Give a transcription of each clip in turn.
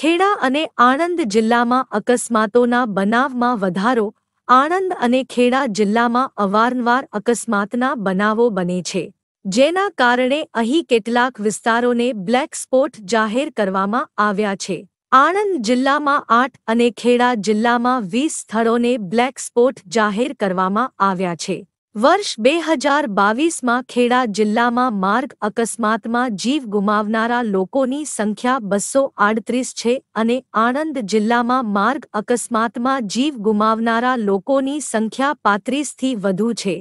ખેડા અને આણંદ જિલ્લામાં અકસ્માતોના બનાવમાં વધારો આણંદ અને ખેડા જિલ્લામાં અવારનવાર અકસ્માતના બનાવો બને છે જેના કારણે અહીં કેટલાક વિસ્તારોને બ્લેક સ્પોટ જાહેર કરવામાં આવ્યા છે આણંદ જિલ્લામાં આઠ અને ખેડા જિલ્લામાં વીસ સ્થળોને બ્લેક સ્પોટ જાહેર કરવામાં આવ્યા છે વર્ષ બે હજાર બાવીસમાં ખેડા જિલ્લામાં માર્ગ અકસ્માતમાં જીવ ગુમાવનારા લોકોની સંખ્યા બસો આડત્રીસ છે અને આણંદ જિલ્લામાં માર્ગ અકસ્માતમાં જીવ ગુમાવનારા લોકોની સંખ્યા પાંત્રીસથી વધુ છે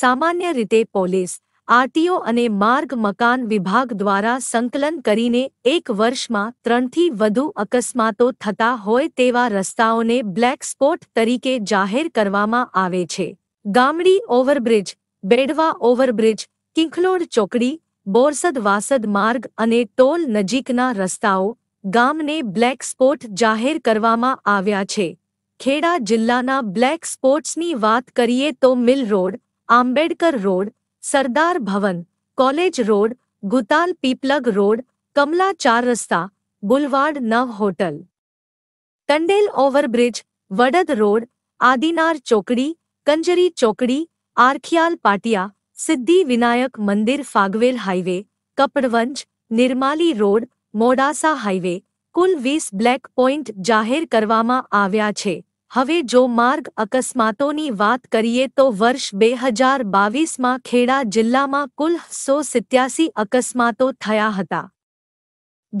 સામાન્ય રીતે પોલીસ આરટીઓ અને માર્ગ મકાન વિભાગ દ્વારા સંકલન કરીને એક વર્ષમાં ત્રણથી વધુ અકસ્માતો થતા હોય તેવા રસ્તાઓને બ્લેક સ્પોટ તરીકે જાહેર કરવામાં આવે છે ગામડી ઓવરબ્રિજ બેડવા ઓવરબ્રિજ કિંખલોડ ચોકડી બોરસદ વાસદ માર્ગ અને ટોલ નજીકના રસ્તાઓ ગામને બ્લેક સ્પોટ જાહેર કરવામાં આવ્યા છે ખેડા જિલ્લાના બ્લેક સ્પોટ્સની વાત કરીએ તો mill road Ambedkar road Sardar Bhavan college road Gutal Piplag road Kamla ચાર રસ્તા બુલવાડ નવ hotel Tandel overbridge Vadad road Adinar ચોકડી કંજરી ચોકડી આરખિયાલ પાટિયા સિદ્ધિ વિનાયક મંદિર Fagvel highway Kapadvanj Nirmali road Modasa highway કુલ વીસ બ્લેક પોઇન્ટ જાહેર કરવામાં આવ્યા છે હવે જો માર્ગ અકસ્માતોની વાત કરીએ તો વર્ષ બે હજાર બાવીસમાં ખેડા જિલ્લામાં કુલ સો સિત્યાસી અકસ્માતો થયા હતા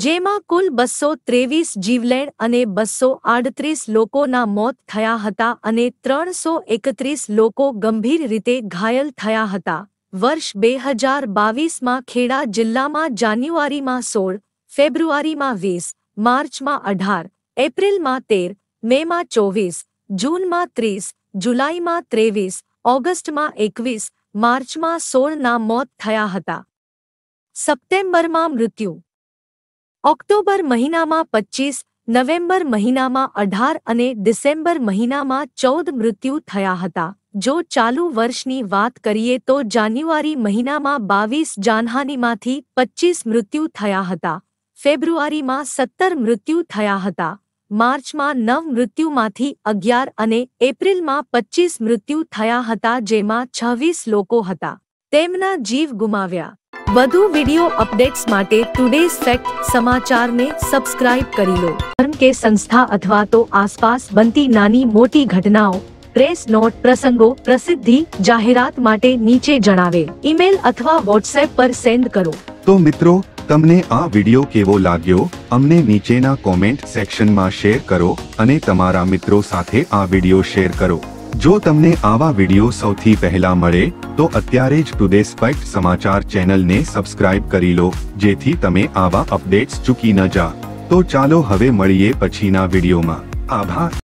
જેમાં કુલ બસો ત્રેવીસ જીવલેણ અને બસો આડત્રીસ લોકોના મોત થયા હતા અને ત્રણસો એકત્રીસ લોકો ગંભીર રીતે ઘાયલ થયા હતા વર્ષ બે હજાર બાવીસમાં ખેડા જિલ્લામાં જાન્યુઆરીમાં સોળ ફેબ્રુઆરીમાં વીસ માર્ચમાં અઢાર એપ્રિલમાં તેર મેમાં ચોવીસ જૂનમાં ત્રીસ જુલાઈમાં ત્રેવીસ ઓગસ્ટમાં એકવીસ માર્ચમાં સોળના મોત થયા હતા સપ્ટેમ્બરમાં મૃત્યુ ઓક્ટોબર મહિનામાં પચીસ નવેમ્બર મહિનામાં અઢાર અને ડિસેમ્બર મહિનામાં ચૌદ મૃત્યુ થયા હતા જો ચાલુ વર્ષની વાત કરીએ તો જાન્યુઆરી મહિનામાં બાવીસ જાનહાનીમાંથી પચીસ મૃત્યુ થયા હતા ફેબ્રુઆરીમાં સત્તર મૃત્યુ થયા હતા માર્ચમાં નવ મૃત્યુમાંથી અગિયાર અને એપ્રિલમાં પચીસ મૃત્યુ થયા હતા જેમાં છવ્વીસ લોકો હતા તેમના જીવ ગુમાવ્યા વધુ વિડિયો અપડેટ્સ માટે ટુડેઝ ફેક્ટ સમાચારને સબસ્ક્રાઇબ કરી લો ધર્મ કે સંસ્થા અથવા તો આસપાસ બનતી નાની મોટી ઘટનાઓ પ્રેસ નોટ પ્રસંગો પ્રસિદ્ધિ જાહેરાત માટે નીચે જણાવે ઈમેલ અથવા વોટ્સએપ પર સેન્ડ કરો તો મિત્રો તમને આ વિડિયો કેવો લાગ્યો અમને નીચેના કોમેન્ટ સેક્શનમાં શેર કરો અને તમારા મિત્રો સાથે આ વિડિયો શેર કરો જો તમને આવા વિડીયો સૌથી પહેલા મળે તો અત્યારે જ ટુડે સ્પેક્ટ સમાચાર ચેનલને સબસ્ક્રાઇબ કરી લો જેથી તમે આવા અપડેટ્સ ચૂકી ન જા તો ચાલો હવે મળીએ પછીના વિડીયોમાં આભાર